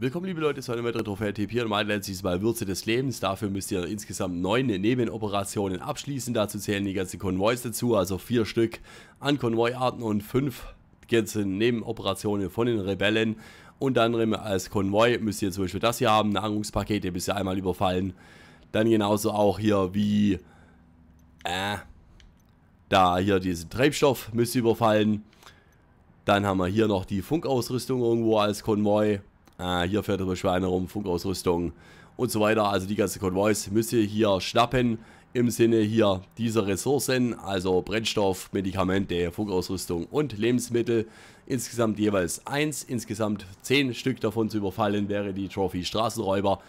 Willkommen liebe Leute zu einem weiteren Trophäe-Tipp hier und mein diesmal Würze des Lebens. Dafür müsst ihr insgesamt neun Nebenoperationen abschließen. Dazu zählen die ganzen Konvois dazu, also vier Stück an Konvoiarten und fünf ganze Nebenoperationen von den Rebellen. Und dann als Konvoi müsst ihr zum Beispiel das hier haben, Nahrungspakete bis ihr einmal überfallen. Dann genauso auch hier wie, äh, da hier diesen Treibstoff müsst ihr überfallen. Dann haben wir hier noch die Funkausrüstung irgendwo als Konvoi. Äh, hier fährt über Schweine rum, Funkausrüstung und so weiter. Also die ganze Konvois müsst ihr hier schnappen im Sinne hier dieser Ressourcen, also Brennstoff, Medikamente, Funkausrüstung und Lebensmittel. Insgesamt jeweils eins, insgesamt zehn Stück davon zu überfallen wäre die Trophy Straßenräuber,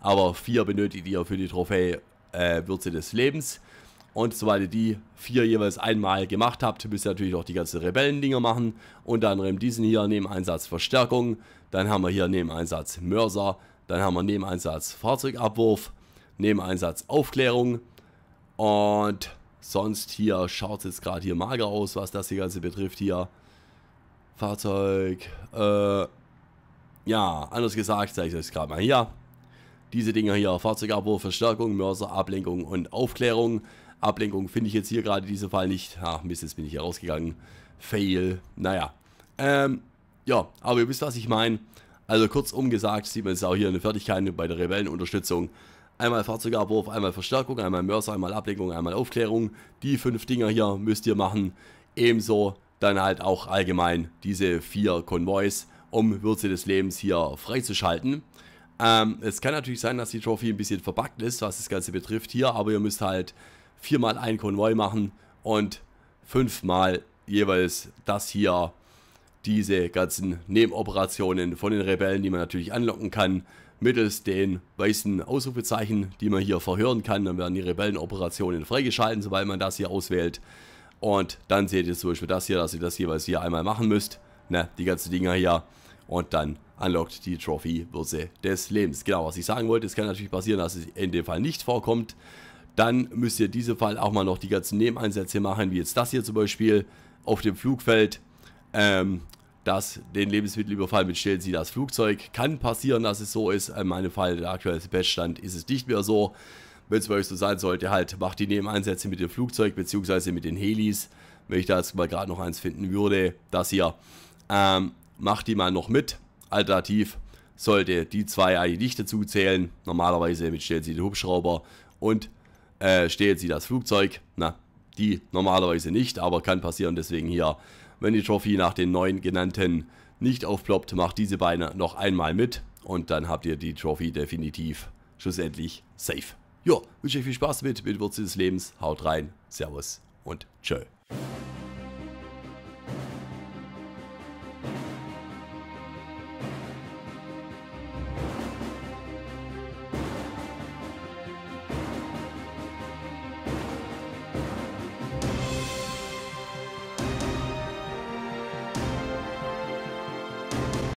aber vier benötigt ihr für die Trophäe äh, Würze des Lebens. Und sobald ihr die vier jeweils einmal gemacht habt, müsst ihr natürlich auch die ganzen Rebellendinger machen. Unter anderem diesen hier, Nebeneinsatz Verstärkung. Dann haben wir hier Nebeneinsatz Mörser. Dann haben wir Nebeneinsatz Fahrzeugabwurf. Nebeneinsatz Aufklärung. Und sonst hier schaut es jetzt gerade hier mager aus, was das hier Ganze betrifft hier. Fahrzeug. Äh, ja, anders gesagt, zeige ich euch gerade mal hier. Diese Dinger hier, Fahrzeugabwurf, Verstärkung, Mörser, Ablenkung und Aufklärung. Ablenkung finde ich jetzt hier gerade diesen Fall nicht. Ach, Mist, jetzt bin ich hier rausgegangen. Fail. Naja. Ähm, ja, aber ihr wisst, was ich meine. Also kurzum gesagt, sieht man es auch hier in den Fertigkeiten bei der Rebellenunterstützung. Einmal Fahrzeugabwurf, einmal Verstärkung, einmal Mörser, einmal Ablenkung, einmal Aufklärung. Die fünf Dinger hier müsst ihr machen. Ebenso dann halt auch allgemein diese vier Konvois, um Würze des Lebens hier freizuschalten. Ähm, es kann natürlich sein, dass die Trophy ein bisschen verbuggt ist, was das Ganze betrifft hier, aber ihr müsst halt viermal einen Konvoi machen und fünfmal jeweils das hier, diese ganzen Nebenoperationen von den Rebellen, die man natürlich anlocken kann, mittels den weißen Ausrufezeichen, die man hier verhören kann. Dann werden die Rebellenoperationen freigeschalten, sobald man das hier auswählt. Und dann seht ihr zum Beispiel das hier, dass ihr das jeweils hier einmal machen müsst. Ne, die ganzen Dinger hier. Und dann unlockt die Trophy-Würze des Lebens. Genau, was ich sagen wollte, es kann natürlich passieren, dass es in dem Fall nicht vorkommt dann müsst ihr diese Fall auch mal noch die ganzen Nebeneinsätze machen, wie jetzt das hier zum Beispiel auf dem Flugfeld. Ähm, das, den Lebensmittelüberfall mit stellen Sie das Flugzeug. Kann passieren, dass es so ist. In äh, meinem Fall, der aktuelle Patchstand, ist es nicht mehr so. Wenn es bei euch so sein sollte, halt macht die Nebeneinsätze mit dem Flugzeug bzw. mit den Helis. Wenn ich da jetzt mal gerade noch eins finden würde, das hier, ähm, macht die mal noch mit. Alternativ sollte die zwei eigentlich nicht dazu zählen. Normalerweise mit stellen Sie den Hubschrauber und äh, stehlt sie das Flugzeug. Na, die normalerweise nicht, aber kann passieren. Deswegen hier, wenn die Trophy nach den neun genannten nicht aufploppt, macht diese Beine noch einmal mit. Und dann habt ihr die Trophy definitiv schlussendlich safe. Jo, wünsche euch viel Spaß mit, mit Wurzel des Lebens. Haut rein, Servus und Tschö.